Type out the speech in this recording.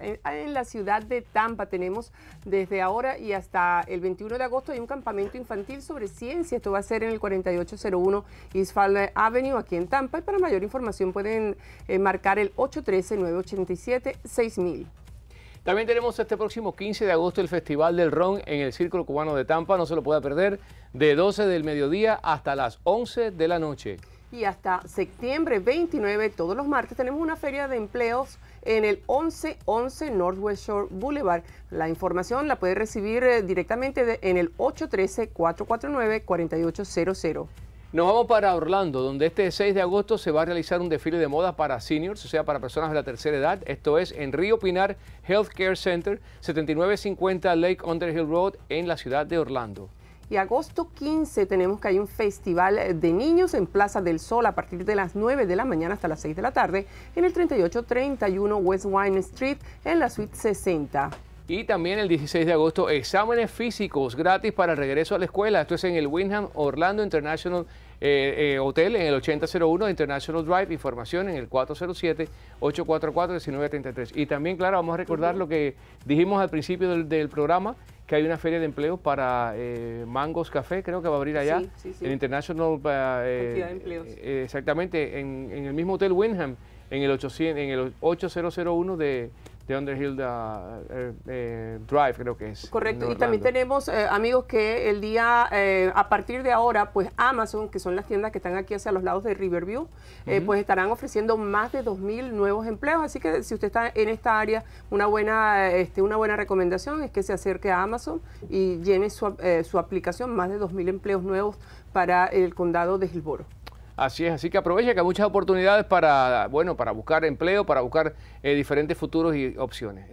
Eh, en, la ciudad de Tampa tenemos desde ahora y hasta el 21 de agosto hay un campamento infantil sobre ciencia. Esto va a ser en el 4801 East Avenue aquí en Tampa. Y para mayor información pueden eh, marcar el 813-987-6000. También tenemos este próximo 15 de agosto el Festival del Ron en el Círculo Cubano de Tampa. No se lo pueda perder de 12 del mediodía hasta las 11 de la noche y hasta septiembre 29, todos los martes, tenemos una feria de empleos en el 1111 Northwest Shore Boulevard. La información la puede recibir eh, directamente en el 813-449-4800. Nos vamos para Orlando, donde este 6 de agosto se va a realizar un desfile de moda para seniors, o sea, para personas de la tercera edad. Esto es en Río Pinar Healthcare Center, 7950 Lake Underhill Road, en la ciudad de Orlando y agosto 15 tenemos que hay un festival de niños en Plaza del Sol a partir de las 9 de la mañana hasta las 6 de la tarde en el 3831 West Wine Street en la suite 60. Y también el 16 de agosto, exámenes físicos gratis para el regreso a la escuela. Esto es en el Windham Orlando International eh, eh, Hotel, en el 8001 International Drive. Información en el 407-844-1933. Y también, claro, vamos a recordar lo que dijimos al principio del programa, que hay una feria de empleo para eh, Mangos Café, creo que va a abrir allá, sí, en International... Eh, eh exactamente, en, el mismo Hotel Winham en el, 800, en el 8001 de, Underhill eh, eh, eh, Drive, creo que es. Correcto, y también tenemos amigos que el día, a partir de ahora, pues Amazon, que son las tiendas que están aquí hacia los lados de Riverview, pues estarán ofreciendo más de 2.000 nuevos empleos, así que si usted está en esta área, una buena, este, una buena recomendación es que se acerque a Amazon y llene su, su aplicación, más de 2.000 empleos nuevos para el condado de Gilboro. Así es, así que aprovecha que hay muchas oportunidades para, bueno, para buscar empleo, para buscar eh, diferentes futuros y opciones.